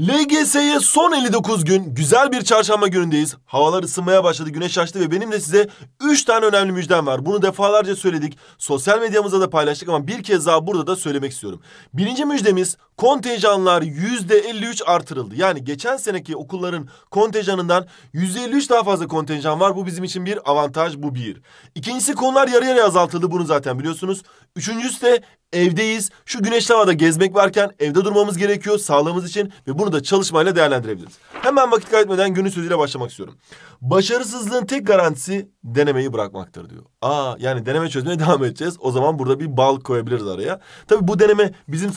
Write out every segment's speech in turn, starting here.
LGS'ye son 59 gün güzel bir çarşamba günündeyiz. Havalar ısınmaya başladı, güneş açtı ve benim de size 3 tane önemli müjdem var. Bunu defalarca söyledik. Sosyal medyamızda da paylaştık ama bir kez daha burada da söylemek istiyorum. Birinci müjdemiz kontenjanlar yüzde 53 artırıldı. Yani geçen seneki okulların kontenjanından yüzde 53 daha fazla kontenjan var. Bu bizim için bir avantaj bu bir. İkincisi konular yarı yarıya azaltıldı bunu zaten biliyorsunuz. Üçüncüsü de evdeyiz. Şu güneşli havada gezmek varken evde durmamız gerekiyor sağlığımız için ve bunu da çalışmayla değerlendirebiliriz. Hemen vakit kaybetmeden günün sözüyle başlamak istiyorum. Başarısızlığın tek garantisi denemeyi bırakmaktır diyor. Aa yani deneme çözmeye devam edeceğiz. O zaman burada bir bal koyabiliriz araya. Tabii bu deneme bizim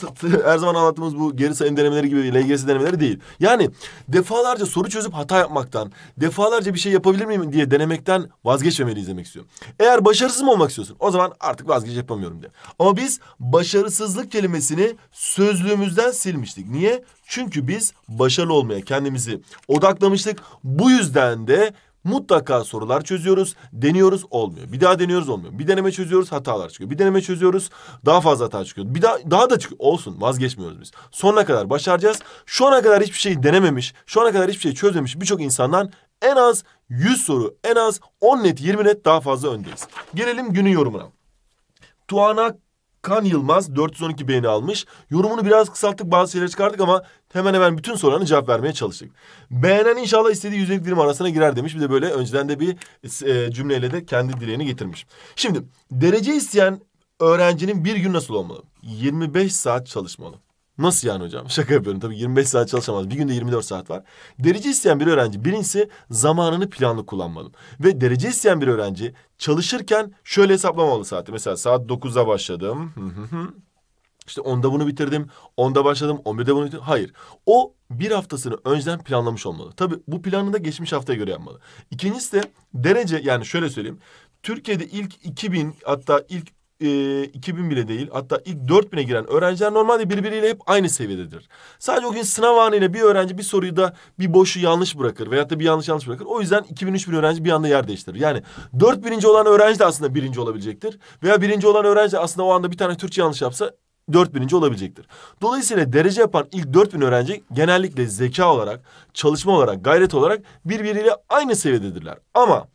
her zaman anlattığımız bu geri sayım denemeleri gibi LGS denemeleri değil. Yani defalarca soru çözüp hata yapmaktan, defalarca bir şey yapabilir miyim diye denemekten vazgeçmemeliyiz demek istiyorum. Eğer başarısız mı olmak istiyorsun? O zaman artık vazgeç yapamıyorum de. Ama biz başarısızlık kelimesini sözlüğümüzden silmiştik. Niye? Çünkü biz başarılı olmaya kendimizi odaklamıştık. Bu yüzden de Mutlaka sorular çözüyoruz, deniyoruz olmuyor. Bir daha deniyoruz olmuyor. Bir deneme çözüyoruz hatalar çıkıyor. Bir deneme çözüyoruz daha fazla hata çıkıyor. Bir daha daha da çıkıyor. Olsun vazgeçmiyoruz biz. Sonuna kadar başaracağız. Şu ana kadar hiçbir şey denememiş, şu ana kadar hiçbir şey çözmemiş birçok insandan en az 100 soru, en az 10 net, 20 net daha fazla öndeyiz. Gelelim günün yorumuna. Tuana Kan Yılmaz 412 beğeni almış. Yorumunu biraz kısalttık bazı şeyler çıkardık ama hemen hemen bütün sorularını cevap vermeye çalıştık. Beğenen inşallah istediği yüzdelik dilim arasına girer demiş. Bir de böyle önceden de bir e, cümleyle de kendi dileğini getirmiş. Şimdi derece isteyen öğrencinin bir gün nasıl olmalı? 25 saat çalışmalı. Nasıl yani hocam? Şaka yapıyorum tabii 25 saat çalışamaz. Bir günde 24 saat var. Derece isteyen bir öğrenci birincisi zamanını planlı kullanmalı. Ve derece isteyen bir öğrenci çalışırken şöyle hesaplamalı saati. Mesela saat 9'da başladım. İşte onda bunu bitirdim, onda başladım, on birde bunu bitirdim. Hayır. O bir haftasını önceden planlamış olmalı. Tabii bu planını da geçmiş haftaya göre yapmalı. İkincisi de derece yani şöyle söyleyeyim. Türkiye'de ilk 2000 hatta ilk e, ee, 2000 bile değil hatta ilk 4000'e giren öğrenciler normalde birbiriyle hep aynı seviyededir. Sadece o gün sınav anıyla bir öğrenci bir soruyu da bir boşu yanlış bırakır veyahut da bir yanlış yanlış bırakır. O yüzden 2000-3000 öğrenci bir anda yer değiştirir. Yani 4000. olan öğrenci de aslında birinci olabilecektir. Veya birinci olan öğrenci de aslında o anda bir tane Türkçe yanlış yapsa 4000. olabilecektir. Dolayısıyla derece yapan ilk 4000 öğrenci genellikle zeka olarak, çalışma olarak, gayret olarak birbiriyle aynı seviyededirler. Ama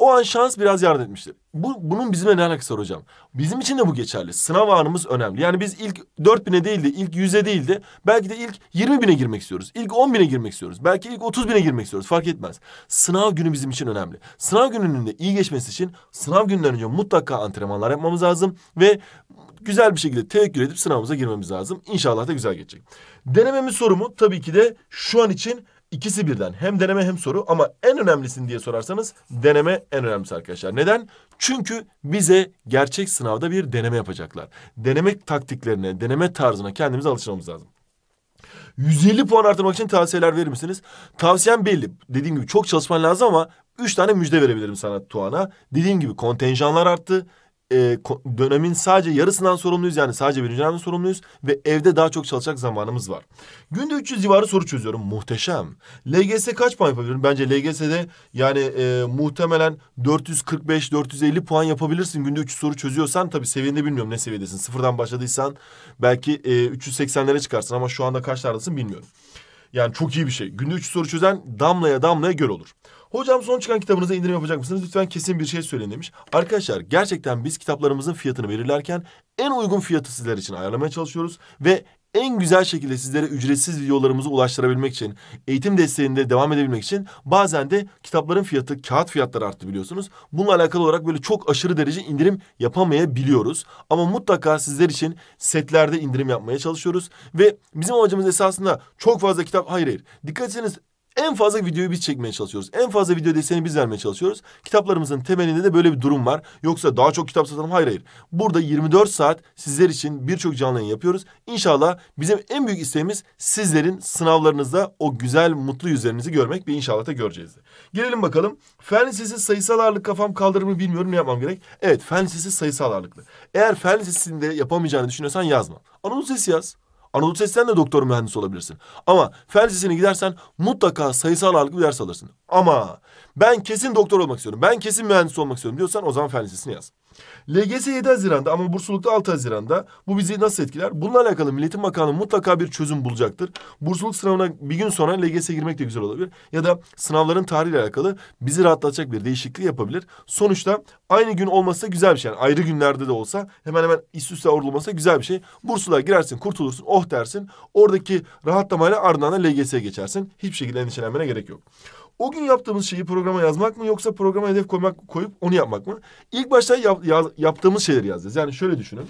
o an şans biraz yardım etmiştir. Bu, bunun bizimle ne alakası var hocam? Bizim için de bu geçerli. Sınav anımız önemli. Yani biz ilk 4000'e değil de ilk 100'e değil de belki de ilk 20 bine girmek istiyoruz. İlk 10 bine girmek istiyoruz. Belki ilk 30 bine girmek istiyoruz. Fark etmez. Sınav günü bizim için önemli. Sınav gününün de iyi geçmesi için sınav gününden önce mutlaka antrenmanlar yapmamız lazım ve güzel bir şekilde tevekkül edip sınavımıza girmemiz lazım. İnşallah da güzel geçecek. Denememiz sorumu tabii ki de şu an için İkisi birden hem deneme hem soru ama en önemlisini diye sorarsanız deneme en önemlisi arkadaşlar. Neden? Çünkü bize gerçek sınavda bir deneme yapacaklar. Deneme taktiklerine, deneme tarzına kendimize alışmamız lazım. 150 puan artırmak için tavsiyeler verir misiniz? Tavsiyem belli. Dediğim gibi çok çalışman lazım ama üç tane müjde verebilirim sana Tuana. Dediğim gibi kontenjanlar arttı e, dönemin sadece yarısından sorumluyuz. Yani sadece birinci dönemden sorumluyuz ve evde daha çok çalışacak zamanımız var. Günde 300 civarı soru çözüyorum. Muhteşem. LGS kaç puan yapabilirim? Bence LGS'de yani e, muhtemelen 445-450 puan yapabilirsin. Günde 300 soru çözüyorsan tabii seviyende bilmiyorum ne seviyedesin. Sıfırdan başladıysan belki e, 380'lere çıkarsın ama şu anda kaçlardasın bilmiyorum. Yani çok iyi bir şey. Günde 3 soru çözen damlaya damlaya gör olur. Hocam son çıkan kitabınıza indirim yapacak mısınız? Lütfen kesin bir şey söyleyin demiş. Arkadaşlar gerçekten biz kitaplarımızın fiyatını belirlerken en uygun fiyatı sizler için ayarlamaya çalışıyoruz. Ve en güzel şekilde sizlere ücretsiz videolarımızı ulaştırabilmek için, eğitim desteğinde devam edebilmek için bazen de kitapların fiyatı, kağıt fiyatları arttı biliyorsunuz. Bununla alakalı olarak böyle çok aşırı derece indirim yapamayabiliyoruz. Ama mutlaka sizler için setlerde indirim yapmaya çalışıyoruz. Ve bizim amacımız esasında çok fazla kitap, hayır hayır. Dikkat ediniz. En fazla videoyu biz çekmeye çalışıyoruz. En fazla video desteğini biz vermeye çalışıyoruz. Kitaplarımızın temelinde de böyle bir durum var. Yoksa daha çok kitap satalım. Hayır hayır. Burada 24 saat sizler için birçok canlı yayın yapıyoruz. İnşallah bizim en büyük isteğimiz sizlerin sınavlarınızda o güzel mutlu yüzlerinizi görmek ve inşallah da göreceğiz. De. Gelelim bakalım. Fen lisesi sayısal ağırlık kafam kaldırır mı bilmiyorum ne yapmam gerek. Evet fen lisesi sayısal ağırlıklı. Eğer fen lisesinde yapamayacağını düşünüyorsan yazma. Anadolu sesi yaz. Anadolu Sesi'den de doktor mühendis olabilirsin. Ama fen lisesine gidersen mutlaka sayısal ağırlıklı bir ders alırsın. Ama ben kesin doktor olmak istiyorum. Ben kesin mühendis olmak istiyorum diyorsan o zaman fen lisesini yaz. LGS 7 Haziran'da ama burslulukta 6 Haziran'da. Bu bizi nasıl etkiler? Bununla alakalı Milletin Bakanı mutlaka bir çözüm bulacaktır. Bursluluk sınavına bir gün sonra LGS'e girmek de güzel olabilir. Ya da sınavların tarihiyle alakalı bizi rahatlatacak bir değişikliği yapabilir. Sonuçta aynı gün olması güzel bir şey. Yani ayrı günlerde de olsa hemen hemen üst üste vurulması güzel bir şey. Bursluğa girersin, kurtulursun, oh dersin. Oradaki rahatlamayla ardından da LGS'ye geçersin. Hiçbir şekilde endişelenmene gerek yok. O gün yaptığımız şeyi programa yazmak mı yoksa programa hedef koymak koyup onu yapmak mı? İlk başta yap, yaz, yaptığımız şeyleri yazacağız. Yani şöyle düşünün.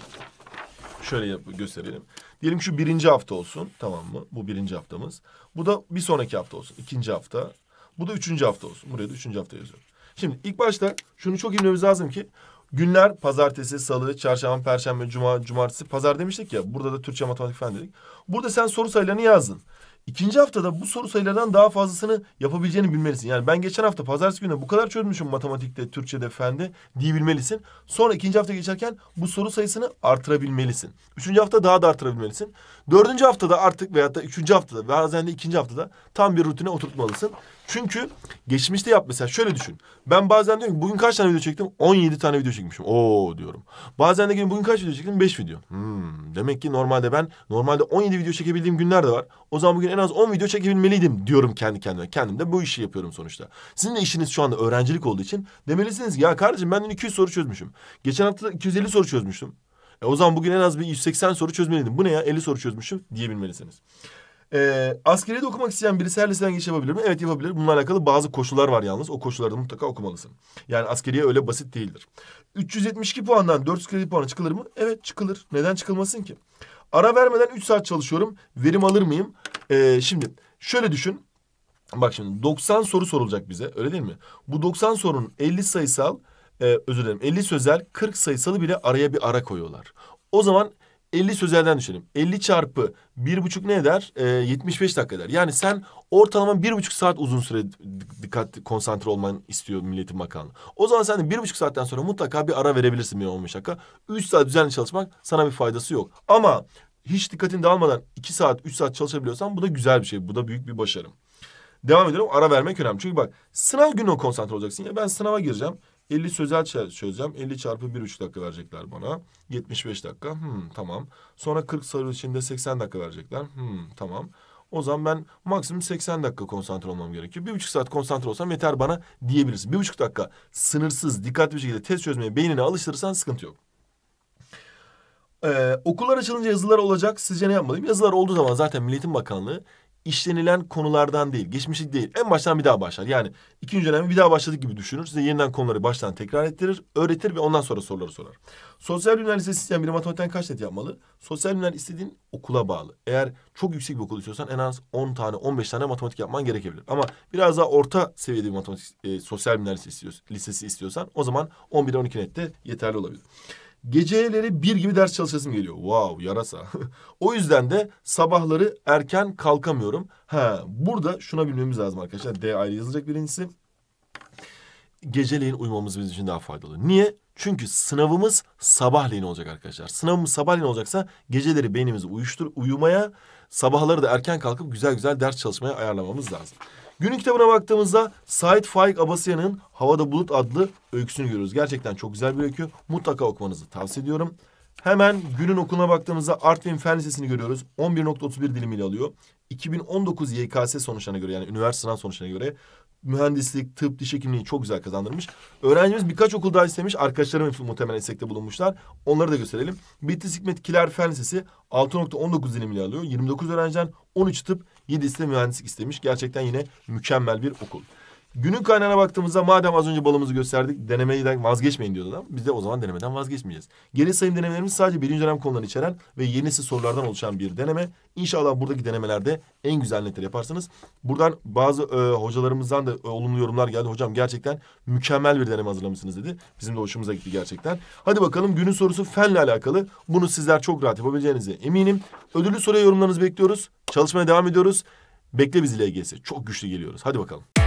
Şöyle yap, gösterelim. Diyelim ki şu birinci hafta olsun tamam mı? Bu birinci haftamız. Bu da bir sonraki hafta olsun. ikinci hafta. Bu da üçüncü hafta olsun. Buraya da üçüncü hafta yazıyorum. Şimdi ilk başta şunu çok bilmemiz lazım ki günler pazartesi, salı, çarşamba, perşembe, cuma, cumartesi, pazar demiştik ya. Burada da Türkçe matematik fen dedik. Burada sen soru sayılarını yazdın. İkinci haftada bu soru sayılarından daha fazlasını yapabileceğini bilmelisin. Yani ben geçen hafta pazartesi günü bu kadar çözmüşüm matematikte, Türkçe'de, fende diyebilmelisin. Sonra ikinci hafta geçerken bu soru sayısını artırabilmelisin. Üçüncü hafta daha da artırabilmelisin. Dördüncü haftada artık veyahut da üçüncü haftada bazen de ikinci haftada tam bir rutine oturtmalısın. Çünkü geçmişte yap mesela şöyle düşün. Ben bazen diyorum ki bugün kaç tane video çektim? 17 tane video çekmişim. Oo diyorum. Bazen de diyorum bugün kaç video çektim? 5 video. Hmm, demek ki normalde ben normalde 17 video çekebildiğim günler de var. O zaman bugün en az 10 video çekebilmeliydim diyorum kendi kendime. Kendim de bu işi yapıyorum sonuçta. Sizin de işiniz şu anda öğrencilik olduğu için demelisiniz ki ya kardeşim ben dün 200 soru çözmüşüm. Geçen hafta 250 soru çözmüştüm. E o zaman bugün en az bir 180 soru çözmeliydim. Bu ne ya? 50 soru çözmüşüm diyebilmelisiniz. E, ee, askeri de okumak isteyen birisi her liseden geçiş yapabilir mi? Evet yapabilir. Bununla alakalı bazı koşullar var yalnız. O koşullarda mutlaka okumalısın. Yani askeriye öyle basit değildir. 372 puandan 400 kredi puanı çıkılır mı? Evet çıkılır. Neden çıkılmasın ki? Ara vermeden 3 saat çalışıyorum. Verim alır mıyım? Ee, şimdi şöyle düşün. Bak şimdi 90 soru sorulacak bize. Öyle değil mi? Bu 90 sorunun 50 sayısal, e, özür dilerim 50 sözel, 40 sayısalı bile araya bir ara koyuyorlar. O zaman 50 sözelden düşünelim. 50 çarpı bir buçuk ne eder? E, ee, 75 dakika eder. Yani sen ortalama bir buçuk saat uzun süre dikkat konsantre olman istiyor milletin makamı. O zaman sen de bir buçuk saatten sonra mutlaka bir ara verebilirsin bir 15 dakika. Üç saat düzenli çalışmak sana bir faydası yok. Ama hiç dikkatini dağılmadan iki saat, üç saat çalışabiliyorsan bu da güzel bir şey. Bu da büyük bir başarım. Devam ediyorum. Ara vermek önemli. Çünkü bak sınav günü konsantre olacaksın. Ya ben sınava gireceğim. 50 sözel çözeceğim. 50 çarpı bir buçuk dakika verecekler bana. 75 dakika. Hmm, tamam. Sonra 40 soru içinde 80 dakika verecekler. Hmm, tamam. O zaman ben maksimum 80 dakika konsantre olmam gerekiyor. Bir buçuk saat konsantre olsam yeter bana diyebilirsin. Bir buçuk dakika sınırsız dikkatli bir şekilde test çözmeye beynine alıştırırsan sıkıntı yok. Ee, okullar açılınca yazılar olacak. Sizce ne yapmalıyım? Yazılar olduğu zaman zaten Milliyetin Bakanlığı işlenilen konulardan değil, geçmişlik değil. En baştan bir daha başlar. Yani ikinci dönemi bir daha başladık gibi düşünür. Size yeniden konuları baştan tekrar ettirir, öğretir ve ondan sonra soruları sorar. Sosyal bilimler lisesi isteyen biri matematikten kaç net yapmalı? Sosyal bilimler istediğin okula bağlı. Eğer çok yüksek bir okul istiyorsan en az 10 tane, 15 tane matematik yapman gerekebilir. Ama biraz daha orta seviyede bir matematik, e, sosyal bilimler lisesi, istiyorsan, lisesi istiyorsan o zaman 11-12 nette yeterli olabilir. Geceleri bir gibi ders çalışasım geliyor. Wow yarasa. o yüzden de sabahları erken kalkamıyorum. Ha burada şuna bilmemiz lazım arkadaşlar. D ayrı yazılacak birincisi. Geceleyin uyumamız bizim için daha faydalı. Niye? Çünkü sınavımız sabahleyin olacak arkadaşlar. Sınavımız sabahleyin olacaksa geceleri beynimizi uyuştur, uyumaya, sabahları da erken kalkıp güzel güzel ders çalışmaya ayarlamamız lazım. Günün kitabına baktığımızda Said Faik Abasyan'ın Havada Bulut adlı öyküsünü görüyoruz. Gerçekten çok güzel bir öykü. Mutlaka okumanızı tavsiye ediyorum. Hemen günün okuluna baktığımızda Artvin Fen Lisesi'ni görüyoruz. 11.31 dilimiyle alıyor. 2019 YKS sonuçlarına göre yani üniversite sınav sonuçlarına göre mühendislik, tıp, diş hekimliği çok güzel kazandırmış. Öğrencimiz birkaç okul daha istemiş. Arkadaşlarım muhtemelen istekte bulunmuşlar. Onları da gösterelim. Bitlis Hikmet Kiler Fen Lisesi 6.19 dilimle alıyor. 29 öğrenciden 13 tıp, 7 ise mühendislik istemiş. Gerçekten yine mükemmel bir okul. Günün kaynağına baktığımızda madem az önce balımızı gösterdik denemeden vazgeçmeyin diyordu adam. Biz de o zaman denemeden vazgeçmeyeceğiz. Geri sayım denemelerimiz sadece birinci dönem konularını içeren ve yenisi sorulardan oluşan bir deneme. İnşallah buradaki denemelerde en güzel netleri yaparsınız. Buradan bazı e, hocalarımızdan da e, olumlu yorumlar geldi. Hocam gerçekten mükemmel bir deneme hazırlamışsınız dedi. Bizim de hoşumuza gitti gerçekten. Hadi bakalım günün sorusu fenle alakalı. Bunu sizler çok rahat yapabileceğinize eminim. Ödüllü soruya yorumlarınızı bekliyoruz. Çalışmaya devam ediyoruz. Bekle bizi LGS. Çok güçlü geliyoruz. Hadi bakalım.